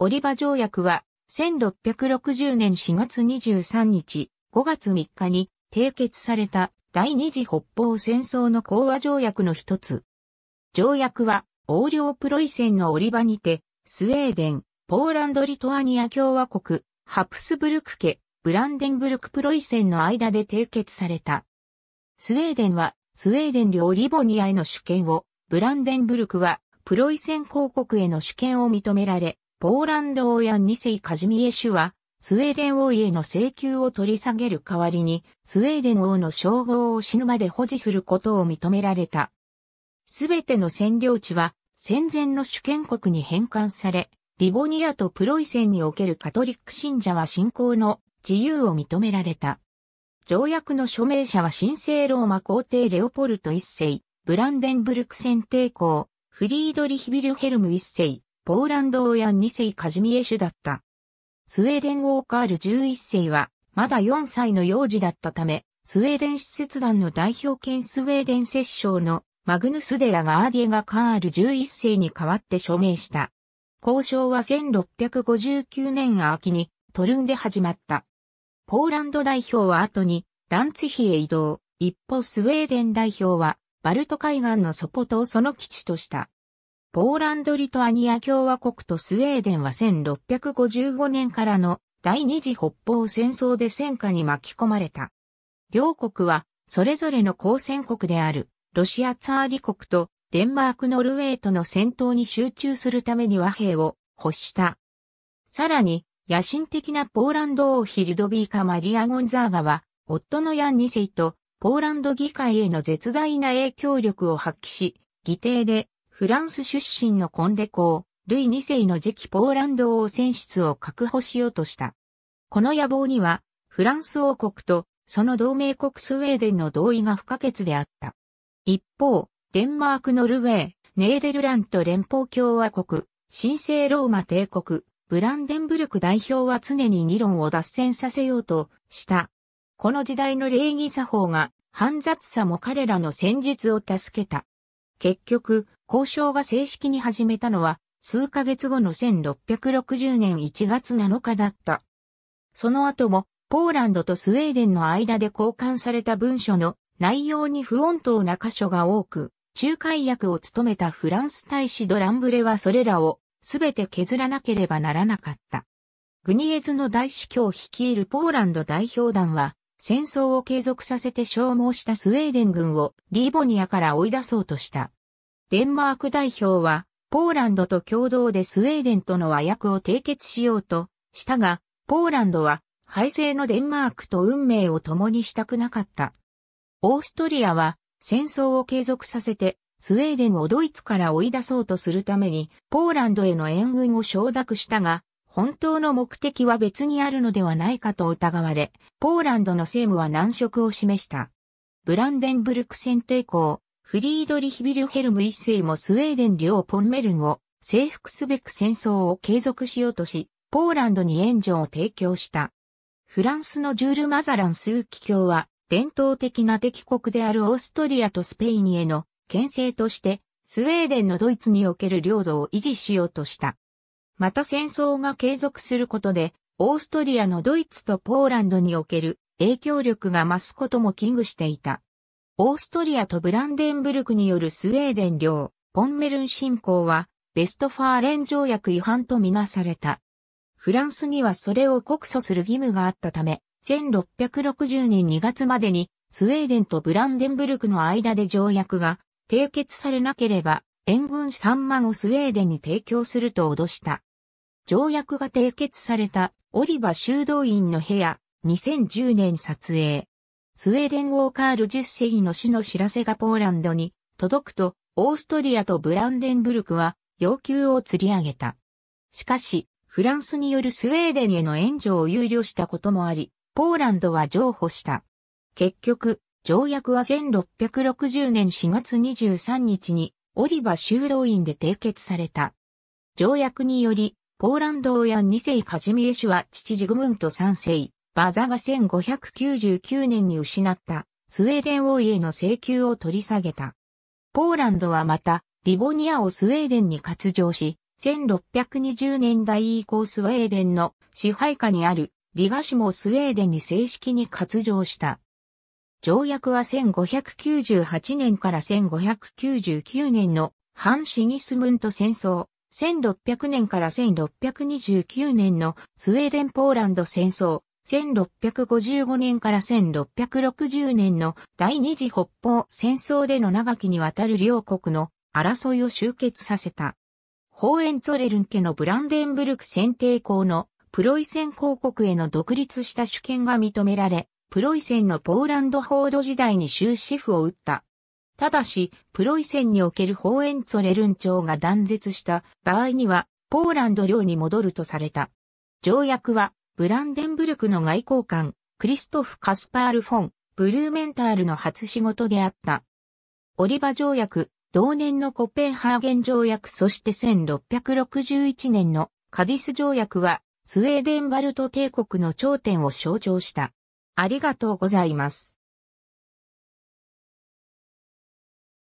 オリバ条約は、1660年4月23日、5月3日に締結された第二次北方戦争の講和条約の一つ。条約は、横領プロイセンのオリバにて、スウェーデン、ポーランド・リトアニア共和国、ハプスブルク家、ブランデンブルク・プロイセンの間で締結された。スウェーデンは、スウェーデン領リボニアへの主権を、ブランデンブルクは、プロイセン公国への主権を認められ、ポーランド王や二世カジミエシュは、スウェーデン王への請求を取り下げる代わりに、スウェーデン王の称号を死ぬまで保持することを認められた。すべての占領地は、戦前の主権国に返還され、リボニアとプロイセンにおけるカトリック信者は信仰の自由を認められた。条約の署名者は神聖ローマ皇帝レオポルト一世、ブランデンブルク選帝公、フリードリヒビルヘルム一世、ポーランド王や2世カジミエシュだった。スウェーデン王カール11世は、まだ4歳の幼児だったため、スウェーデン施設団の代表兼スウェーデン摂政のマグヌスデラガーディエがカール11世に代わって署名した。交渉は1659年秋にトルンで始まった。ポーランド代表は後にランツヒへ移動、一方スウェーデン代表はバルト海岸のソポトをその基地とした。ポーランド・リトアニア共和国とスウェーデンは1655年からの第二次北方戦争で戦火に巻き込まれた。両国は、それぞれの交戦国である、ロシアツァーリ国とデンマーク・ノルウェーとの戦闘に集中するために和平を欲した。さらに、野心的なポーランド王ヒルドビーカ・マリア・ゴンザーガは、夫のヤン2世と、ポーランド議会への絶大な影響力を発揮し、議定でフランス出身のコンデ公、ルイ2世の次期ポーランド王選出を確保しようとした。この野望には、フランス王国とその同盟国スウェーデンの同意が不可欠であった。一方、デンマーク、ノルウェー、ネーデルラント連邦共和国、神聖ローマ帝国、ブランデンブルク代表は常に議論を脱線させようとした。この時代の礼儀作法が煩雑さも彼らの戦術を助けた。結局、交渉が正式に始めたのは、数ヶ月後の1660年1月7日だった。その後も、ポーランドとスウェーデンの間で交換された文書の内容に不穏当な箇所が多く、仲介役を務めたフランス大使ドランブレはそれらをすべて削らなければならなかった。グニエズの大司教率いるポーランド代表団は、戦争を継続させて消耗したスウェーデン軍をリーボニアから追い出そうとした。デンマーク代表は、ポーランドと共同でスウェーデンとの和訳を締結しようとしたが、ポーランドは敗勢のデンマークと運命を共にしたくなかった。オーストリアは戦争を継続させてスウェーデンをドイツから追い出そうとするためにポーランドへの援軍を承諾したが、本当の目的は別にあるのではないかと疑われ、ポーランドの政務は難色を示した。ブランデンブルク戦抵抗、フリードリヒ・ビルヘルム一世もスウェーデン領ポンメルンを征服すべく戦争を継続しようとし、ポーランドに援助を提供した。フランスのジュール・マザランス枢機卿は、伝統的な敵国であるオーストリアとスペインへの牽制として、スウェーデンのドイツにおける領土を維持しようとした。また戦争が継続することで、オーストリアのドイツとポーランドにおける影響力が増すことも危惧していた。オーストリアとブランデンブルクによるスウェーデン領、ポンメルン侵攻は、ベストファーレン条約違反とみなされた。フランスにはそれを告訴する義務があったため、1660年2月までに、スウェーデンとブランデンブルクの間で条約が締結されなければ、援軍3万をスウェーデンに提供すると脅した。条約が締結されたオリバ修道院の部屋、2010年撮影。スウェーデン王カール10世の死の知らせがポーランドに届くと、オーストリアとブランデンブルクは要求を釣り上げた。しかし、フランスによるスウェーデンへの援助を憂慮したこともあり、ポーランドは譲歩した。結局、条約は1660年4月23日にオリバ修道院で締結された。条約により、ポーランド王や2世カジミエシュは父ジグムント3世、バザが1599年に失ったスウェーデン王位への請求を取り下げた。ポーランドはまた、リボニアをスウェーデンに割譲し、1620年代以降スウェーデンの支配下にあるリガシもスウェーデンに正式に割譲した。条約は1598年から1599年の反シギスムント戦争、1600年から1629年のスウェーデン・ポーランド戦争、1655年から1660年の第二次北方戦争での長きにわたる両国の争いを終結させた。ホーエンツォレルン家のブランデンブルク選定校のプロイセン公国への独立した主権が認められ、プロイセンのポーランドホード時代に終止符を打った。ただし、プロイセンにおけるホーエンツォレルン朝が断絶した場合には、ポーランド領に戻るとされた。条約は、ブランデンブルクの外交官、クリストフ・カスパール・フォン、ブルーメンタールの初仕事であった。オリバ条約、同年のコペンハーゲン条約そして1661年のカディス条約はスウェーデンバルト帝国の頂点を象徴した。ありがとうございます。